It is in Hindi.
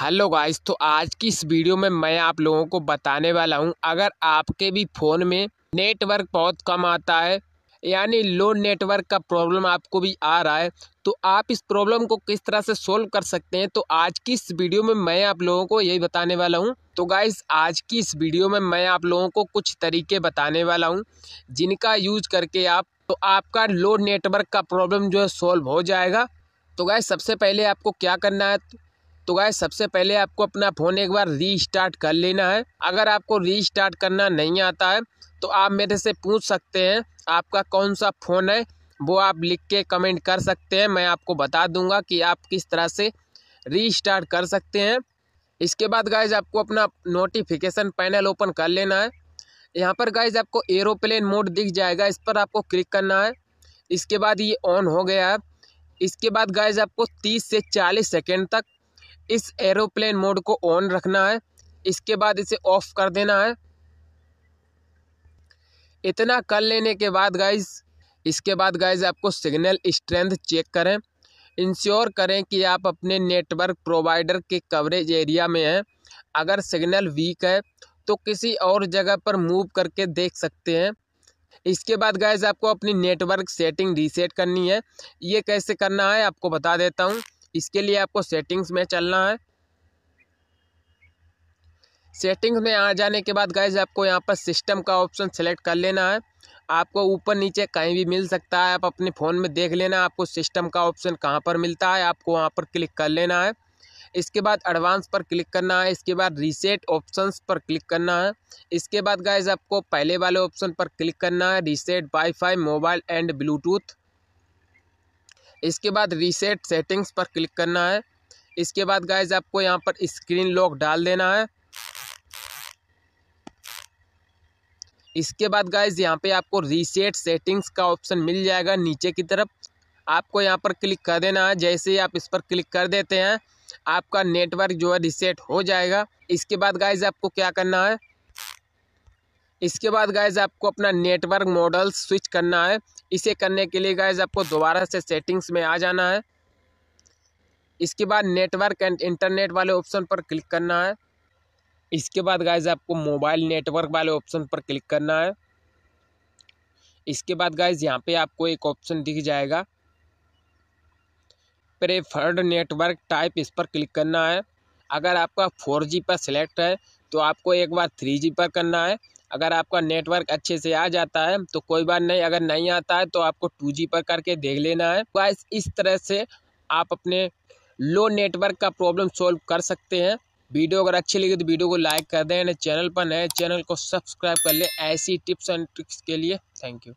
हेलो गाइस तो आज की इस वीडियो में मैं आप लोगों को बताने वाला हूं अगर आपके भी फ़ोन में नेटवर्क बहुत कम आता है यानी लो नेटवर्क का प्रॉब्लम आपको भी आ रहा है तो आप इस प्रॉब्लम को किस तरह से सोल्व कर सकते हैं तो आज की इस वीडियो में मैं आप लोगों को यही बताने वाला हूं तो गाइस आज की इस वीडियो में मैं आप लोगों को कुछ तरीके बताने वाला हूं जिनका यूज करके आप तो आपका लो नेटवर्क का प्रॉब्लम जो है सोल्व हो जाएगा तो गाय सबसे पहले आपको क्या करना है तो गाय सबसे पहले आपको अपना फ़ोन एक बार रीस्टार्ट कर लेना है अगर आपको रीस्टार्ट करना नहीं आता है तो आप मेरे से पूछ सकते हैं आपका कौन सा फ़ोन है वो आप लिख के कमेंट कर सकते हैं मैं आपको बता दूंगा कि आप किस तरह से रीस्टार्ट कर सकते हैं इसके बाद गाइज आपको अपना नोटिफिकेशन पैनल ओपन कर लेना है यहाँ पर गाइज आपको एरोप्लेन मोड दिख जाएगा इस पर आपको क्लिक करना है इसके बाद ये ऑन हो गया है इसके बाद गाइज आपको 30 से 40 सेकेंड तक इस एरोप्लेन मोड को ऑन रखना है इसके बाद इसे ऑफ कर देना है इतना कर लेने के बाद गाइज इसके बाद गाइज आपको सिग्नल स्ट्रेंथ चेक करें इंश्योर करें कि आप अपने नेटवर्क प्रोवाइडर के कवरेज एरिया में हैं अगर सिग्नल वीक है तो किसी और जगह पर मूव करके देख सकते हैं इसके बाद गाइज आपको अपनी नेटवर्क सेटिंग रीसेट करनी है ये कैसे करना है आपको बता देता हूँ इसके लिए आपको सेटिंग्स में चलना है सेटिंग्स में आ जाने के बाद गाइज आपको यहाँ पर सिस्टम का ऑप्शन सेलेक्ट कर लेना है आपको ऊपर नीचे कहीं भी मिल सकता है आप अपने फ़ोन में देख लेना आपको सिस्टम का ऑप्शन कहाँ पर मिलता है आपको वहाँ पर क्लिक कर लेना है इसके बाद एडवांस पर क्लिक करना है इसके बाद रीसेट ऑप्शंस पर क्लिक करना है इसके बाद गाइज आपको पहले वाले ऑप्शन पर क्लिक करना है reset wifi mobile and Bluetooth इसके बाद रीसेट सेटिंग्स पर क्लिक करना है इसके बाद गाइज आपको यहाँ पर स्क्रीन लॉक डाल देना है इसके बाद गाइज यहाँ पे आपको रीसेट सेटिंग्स का ऑप्शन मिल जाएगा नीचे की तरफ आपको यहाँ पर क्लिक कर देना है जैसे ही आप इस पर क्लिक कर देते हैं आपका नेटवर्क जो है रिसेट हो जाएगा इसके बाद गाइज आपको क्या करना है इसके बाद गायज आपको अपना नेटवर्क मॉडल स्विच करना है इसे करने के लिए गायज आपको दोबारा से सेटिंग्स में आ जाना है इसके बाद नेटवर्क एंड इंटरनेट वाले ऑप्शन पर क्लिक करना है इसके बाद गायज आपको मोबाइल नेटवर्क वाले ऑप्शन पर क्लिक करना है इसके बाद गायज यहाँ पे आपको एक ऑप्शन दिख जाएगा प्रेफर्ड नेटवर्क टाइप इस पर क्लिक करना है अगर आपका फोर जी पर सिलेक्ट है तो आपको एक बार थ्री जी पर करना है अगर आपका नेटवर्क अच्छे से आ जाता है तो कोई बात नहीं अगर नहीं आता है तो आपको टू जी पर करके देख लेना है बस इस तरह से आप अपने लो नेटवर्क का प्रॉब्लम सॉल्व कर सकते हैं वीडियो अगर अच्छी लगी तो वीडियो को लाइक कर दें चैनल पर नए चैनल को सब्सक्राइब कर लें ऐसी टिप्स एंड ट्रिक्स के लिए थैंक यू